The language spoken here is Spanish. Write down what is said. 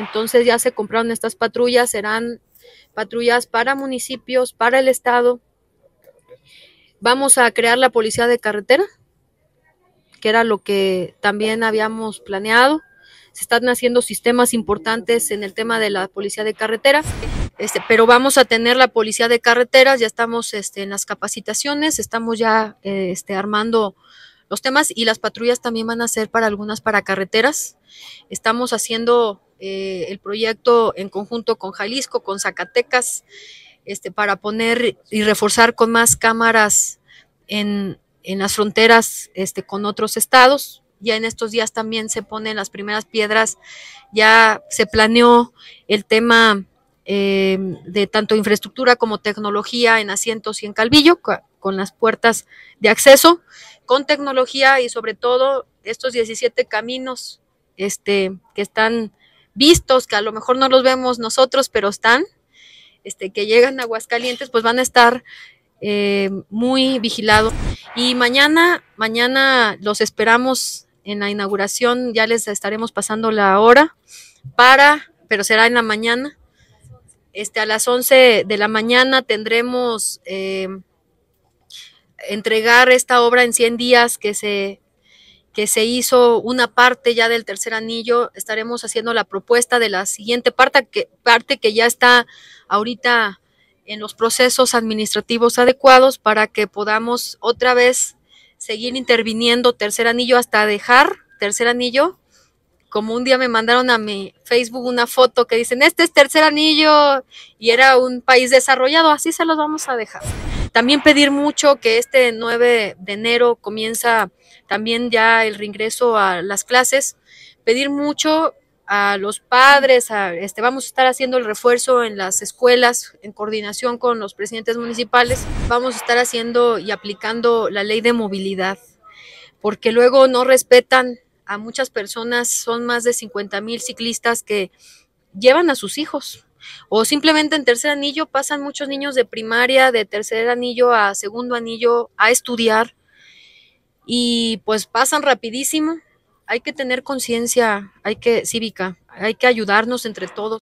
Entonces ya se compraron estas patrullas, serán patrullas para municipios, para el Estado. Vamos a crear la policía de carretera, que era lo que también habíamos planeado. Se están haciendo sistemas importantes en el tema de la policía de carretera. Este, pero vamos a tener la policía de carreteras, ya estamos este, en las capacitaciones, estamos ya este, armando los temas y las patrullas también van a ser para algunas para carreteras. Estamos haciendo eh, el proyecto en conjunto con Jalisco, con Zacatecas, este, para poner y reforzar con más cámaras en, las fronteras este, con otros estados. Ya en estos días también se ponen las primeras piedras, ya se planeó el tema eh, de tanto infraestructura como tecnología en asientos y en Calvillo, con las puertas de acceso, con tecnología y sobre todo estos 17 caminos este, que están vistos, que a lo mejor no los vemos nosotros, pero están, este, que llegan a Aguascalientes, pues van a estar eh, muy vigilados. Y mañana, mañana los esperamos en la inauguración, ya les estaremos pasando la hora para, pero será en la mañana. Este, a las 11 de la mañana tendremos eh, entregar esta obra en 100 días que se que se hizo una parte ya del tercer anillo, estaremos haciendo la propuesta de la siguiente parte que, parte que ya está ahorita en los procesos administrativos adecuados para que podamos otra vez seguir interviniendo tercer anillo hasta dejar tercer anillo. Como un día me mandaron a mi Facebook una foto que dicen, este es tercer anillo y era un país desarrollado, así se los vamos a dejar. También pedir mucho que este 9 de enero comienza también ya el reingreso a las clases, pedir mucho a los padres, este, vamos a estar haciendo el refuerzo en las escuelas en coordinación con los presidentes municipales, vamos a estar haciendo y aplicando la ley de movilidad, porque luego no respetan a muchas personas, son más de 50 mil ciclistas que llevan a sus hijos o simplemente en tercer anillo pasan muchos niños de primaria, de tercer anillo a segundo anillo a estudiar y pues pasan rapidísimo. Hay que tener conciencia, hay que cívica, hay que ayudarnos entre todos.